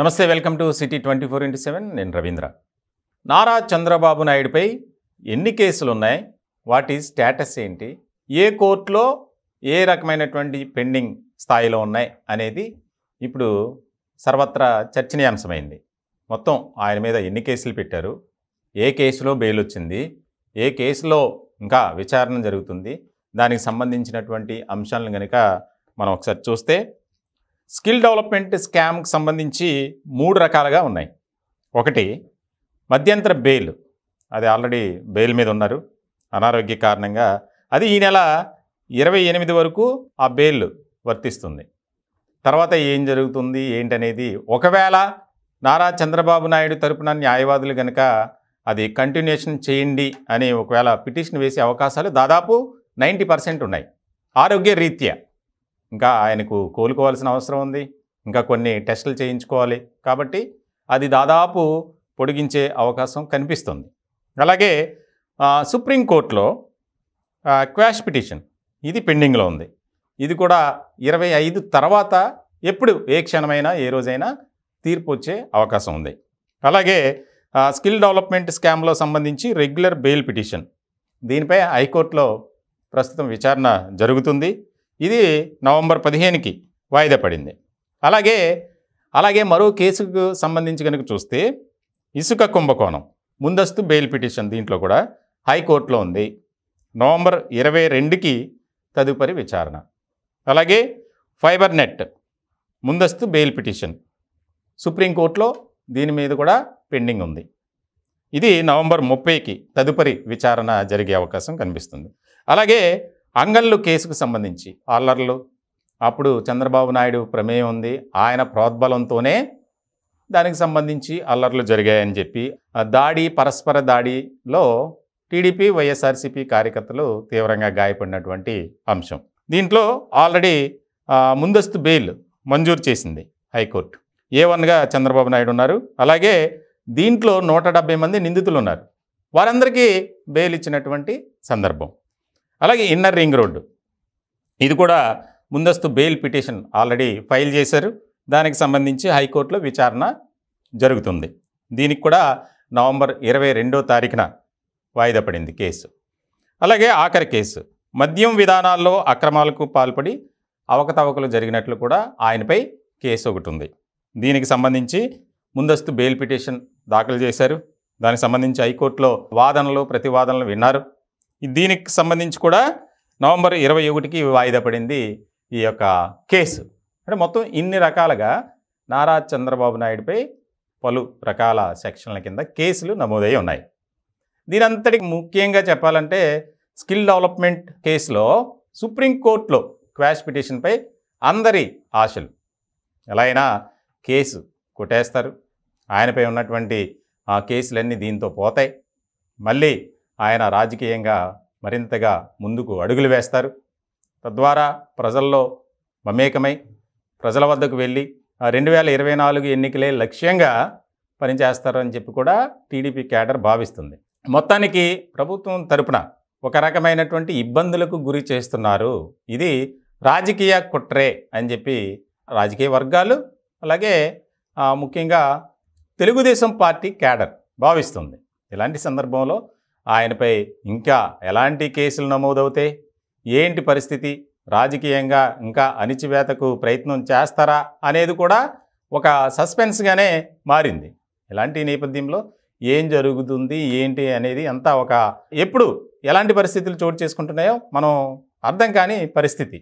నమస్తే welcome to City twenty four into seven నేను రవీంద్ర నారా చంద్రబాబు నాయుడుపై ఎన్ని కేసులు ఉన్నాయి వాటి స్టేటస్ ఏంటి ఏ కోర్టులో ఏ రకమైనటువంటి పెండింగ్ స్థాయిలో ఉన్నాయి అనేది ఇప్పుడు సర్వత్రా చర్చనీయాంశమైంది మొత్తం ఆయన మీద ఎన్ని కేసులు పెట్టారు ఏ కేసులో బెయిల్ వచ్చింది ఏ కేసులో ఇంకా విచారణ జరుగుతుంది దానికి సంబంధించినటువంటి అంశాలను కనుక మనం ఒకసారి చూస్తే స్కిల్ డెవలప్మెంట్ స్కామ్కి సంబంధించి మూడు రకాలుగా ఉన్నాయి ఒకటి మధ్యంతర బెయిల్ అది ఆల్రెడీ బెయిల్ మీద ఉన్నారు అనారోగ్య కారణంగా అది ఈ నెల ఇరవై ఎనిమిది వరకు ఆ బెయిల్ వర్తిస్తుంది తర్వాత ఏం జరుగుతుంది ఏంటనేది ఒకవేళ నారా చంద్రబాబు నాయుడు తరపున న్యాయవాదులు కనుక అది కంటిన్యూషన్ చేయండి అని ఒకవేళ పిటిషన్ వేసే అవకాశాలు దాదాపు నైంటీ ఉన్నాయి ఆరోగ్య రీత్యా ఇంకా ఆయనకు కోలుకోవాల్సిన అవసరం ఉంది ఇంకా కొన్ని టెస్టులు చేయించుకోవాలి కాబట్టి అది దాదాపు పొడిగించే అవకాశం కనిపిస్తుంది అలాగే సుప్రీంకోర్టులో క్వాష్ పిటిషన్ ఇది పెండింగ్లో ఉంది ఇది కూడా ఇరవై ఐదు తర్వాత ఎప్పుడు ఏ క్షణమైనా ఏ రోజైనా తీర్పు వచ్చే అవకాశం ఉంది అలాగే స్కిల్ డెవలప్మెంట్ స్కామ్లో సంబంధించి రెగ్యులర్ బెయిల్ పిటిషన్ దీనిపై హైకోర్టులో ప్రస్తుతం విచారణ జరుగుతుంది ఇది నవంబర్ పదిహేనుకి వాయిదా పడింది అలాగే అలాగే మరో కేసుకు సంబంధించి కనుక చూస్తే ఇసుక కుంభకోణం ముందస్తు బెయిల్ పిటిషన్ దీంట్లో కూడా హైకోర్టులో ఉంది నవంబర్ ఇరవై రెండుకి తదుపరి విచారణ అలాగే ఫైబర్ నెట్ ముందస్తు బెయిల్ పిటిషన్ సుప్రీంకోర్టులో దీని మీద కూడా పెండింగ్ ఉంది ఇది నవంబర్ ముప్పైకి తదుపరి విచారణ జరిగే అవకాశం కనిపిస్తుంది అలాగే అంగళ్ళు కేసుకు సంబంధించి అల్లర్లు అప్పుడు చంద్రబాబు నాయుడు ప్రమేయం ఉంది ఆయన ప్రోద్బలంతోనే దానికి సంబంధించి అల్లర్లు జరిగాయని చెప్పి దాడి పరస్పర దాడిలో టీడీపీ వైఎస్ఆర్సీపీ కార్యకర్తలు తీవ్రంగా గాయపడినటువంటి అంశం దీంట్లో ఆల్రెడీ ముందస్తు బెయిల్ మంజూరు చేసింది హైకోర్టు ఏ వన్గా చంద్రబాబు నాయుడు ఉన్నారు అలాగే దీంట్లో నూట మంది నిందితులు ఉన్నారు వారందరికీ బెయిల్ ఇచ్చినటువంటి సందర్భం అలాగే ఇన్నర్ రింగ్ రోడ్డు ఇది కూడా ముందస్తు బెయిల్ పిటిషన్ ఆల్రెడీ ఫైల్ చేశారు దానికి సంబంధించి హైకోర్టులో విచారణ జరుగుతుంది దీనికి కూడా నవంబర్ ఇరవై రెండో తారీఖున వాయిదా పడింది కేసు అలాగే ఆఖరి కేసు మద్యం విధానాల్లో అక్రమాలకు పాల్పడి అవకతవకలు జరిగినట్లు కూడా ఆయనపై కేసు ఒకటి ఉంది దీనికి సంబంధించి ముందస్తు బెయిల్ పిటిషన్ దాఖలు చేశారు దానికి సంబంధించి హైకోర్టులో వాదనలు ప్రతివాదనలు విన్నారు దీనికి సంబంధించి కూడా నవంబర్ ఇరవై ఒకటికి వాయిదా పడింది ఈ యొక్క కేసు అంటే మొత్తం ఇన్ని రకాలుగా నారా చంద్రబాబు నాయుడుపై పలు రకాల సెక్షన్ల కింద కేసులు నమోదై ఉన్నాయి దీనంతటికి ముఖ్యంగా చెప్పాలంటే స్కిల్ డెవలప్మెంట్ కేసులో సుప్రీంకోర్టులో క్వాష్ పిటిషన్పై అందరి ఆశలు ఎలా అయినా కేసు కొట్టేస్తారు ఆయనపై ఉన్నటువంటి ఆ కేసులన్నీ దీంతో పోతాయి మళ్ళీ ఆయన రాజకీయంగా మరింతగా ముందుకు అడుగులు వేస్తారు తద్వారా ప్రజల్లో మమేకమై ప్రజల వద్దకు వెళ్ళి రెండు వేల ఇరవై నాలుగు ఎన్నికలే లక్ష్యంగా పనిచేస్తారని చెప్పి కూడా టీడీపీ క్యాడర్ భావిస్తుంది మొత్తానికి ప్రభుత్వం తరపున ఒక రకమైనటువంటి ఇబ్బందులకు గురి చేస్తున్నారు ఇది రాజకీయ కుట్రే అని చెప్పి రాజకీయ వర్గాలు అలాగే ముఖ్యంగా తెలుగుదేశం పార్టీ క్యాడర్ భావిస్తుంది ఇలాంటి సందర్భంలో ఆయనపై ఇంకా ఎలాంటి కేసులు నమోదవుతాయి ఏంటి పరిస్థితి రాజకీయంగా ఇంకా అణిచివేతకు ప్రయత్నం చేస్తారా అనేది కూడా ఒక సస్పెన్స్గానే మారింది ఇలాంటి నేపథ్యంలో ఏం జరుగుతుంది ఏంటి అనేది అంతా ఒక ఎప్పుడు ఎలాంటి పరిస్థితులు చోటు చేసుకుంటున్నాయో మనం అర్థం కాని పరిస్థితి